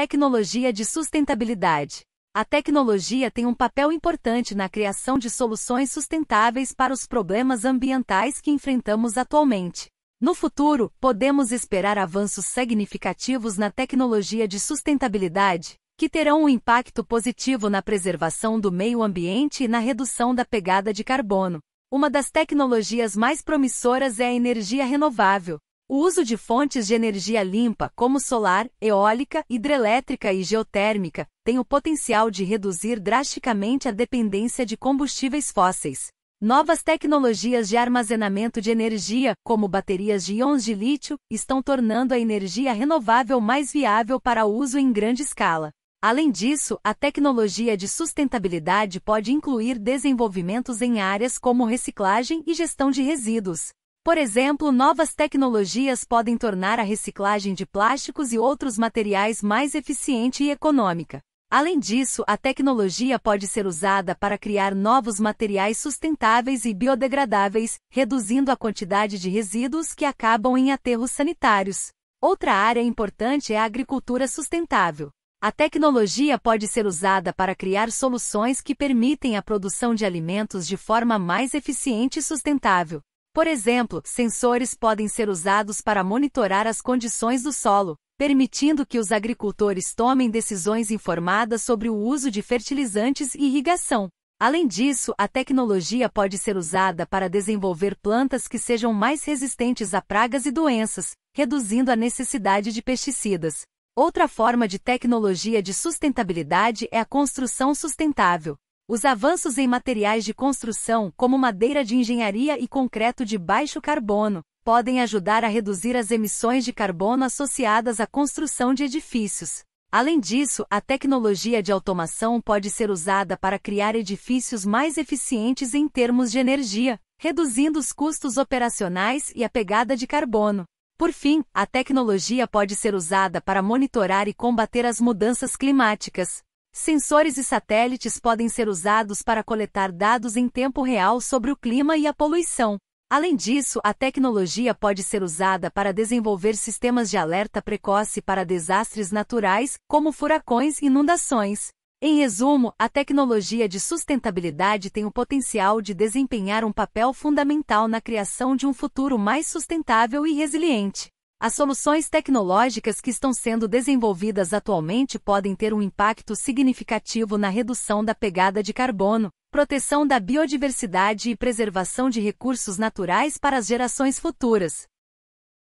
Tecnologia de sustentabilidade. A tecnologia tem um papel importante na criação de soluções sustentáveis para os problemas ambientais que enfrentamos atualmente. No futuro, podemos esperar avanços significativos na tecnologia de sustentabilidade, que terão um impacto positivo na preservação do meio ambiente e na redução da pegada de carbono. Uma das tecnologias mais promissoras é a energia renovável, o uso de fontes de energia limpa, como solar, eólica, hidrelétrica e geotérmica, tem o potencial de reduzir drasticamente a dependência de combustíveis fósseis. Novas tecnologias de armazenamento de energia, como baterias de íons de lítio, estão tornando a energia renovável mais viável para uso em grande escala. Além disso, a tecnologia de sustentabilidade pode incluir desenvolvimentos em áreas como reciclagem e gestão de resíduos. Por exemplo, novas tecnologias podem tornar a reciclagem de plásticos e outros materiais mais eficiente e econômica. Além disso, a tecnologia pode ser usada para criar novos materiais sustentáveis e biodegradáveis, reduzindo a quantidade de resíduos que acabam em aterros sanitários. Outra área importante é a agricultura sustentável. A tecnologia pode ser usada para criar soluções que permitem a produção de alimentos de forma mais eficiente e sustentável. Por exemplo, sensores podem ser usados para monitorar as condições do solo, permitindo que os agricultores tomem decisões informadas sobre o uso de fertilizantes e irrigação. Além disso, a tecnologia pode ser usada para desenvolver plantas que sejam mais resistentes a pragas e doenças, reduzindo a necessidade de pesticidas. Outra forma de tecnologia de sustentabilidade é a construção sustentável, os avanços em materiais de construção, como madeira de engenharia e concreto de baixo carbono, podem ajudar a reduzir as emissões de carbono associadas à construção de edifícios. Além disso, a tecnologia de automação pode ser usada para criar edifícios mais eficientes em termos de energia, reduzindo os custos operacionais e a pegada de carbono. Por fim, a tecnologia pode ser usada para monitorar e combater as mudanças climáticas, Sensores e satélites podem ser usados para coletar dados em tempo real sobre o clima e a poluição. Além disso, a tecnologia pode ser usada para desenvolver sistemas de alerta precoce para desastres naturais, como furacões e inundações. Em resumo, a tecnologia de sustentabilidade tem o potencial de desempenhar um papel fundamental na criação de um futuro mais sustentável e resiliente. As soluções tecnológicas que estão sendo desenvolvidas atualmente podem ter um impacto significativo na redução da pegada de carbono, proteção da biodiversidade e preservação de recursos naturais para as gerações futuras.